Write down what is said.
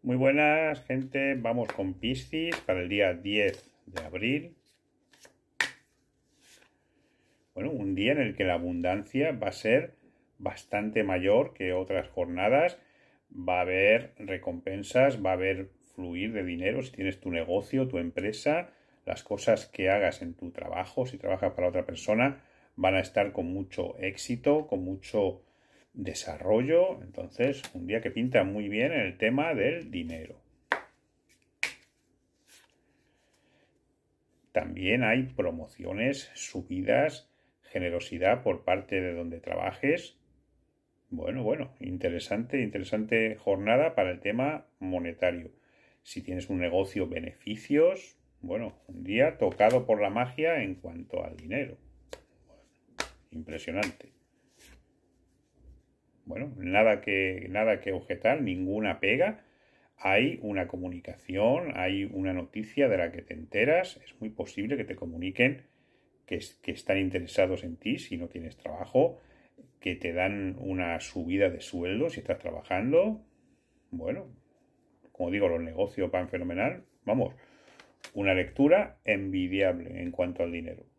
Muy buenas, gente. Vamos con Piscis para el día 10 de abril. Bueno, un día en el que la abundancia va a ser bastante mayor que otras jornadas. Va a haber recompensas, va a haber fluir de dinero si tienes tu negocio, tu empresa, las cosas que hagas en tu trabajo, si trabajas para otra persona, van a estar con mucho éxito, con mucho desarrollo, entonces, un día que pinta muy bien el tema del dinero. También hay promociones, subidas, generosidad por parte de donde trabajes. Bueno, bueno, interesante, interesante jornada para el tema monetario. Si tienes un negocio, beneficios. Bueno, un día tocado por la magia en cuanto al dinero. impresionante bueno, nada que, nada que objetar, ninguna pega. Hay una comunicación, hay una noticia de la que te enteras. Es muy posible que te comuniquen que, que están interesados en ti si no tienes trabajo, que te dan una subida de sueldo si estás trabajando. Bueno, como digo, los negocios van fenomenal. Vamos, una lectura envidiable en cuanto al dinero.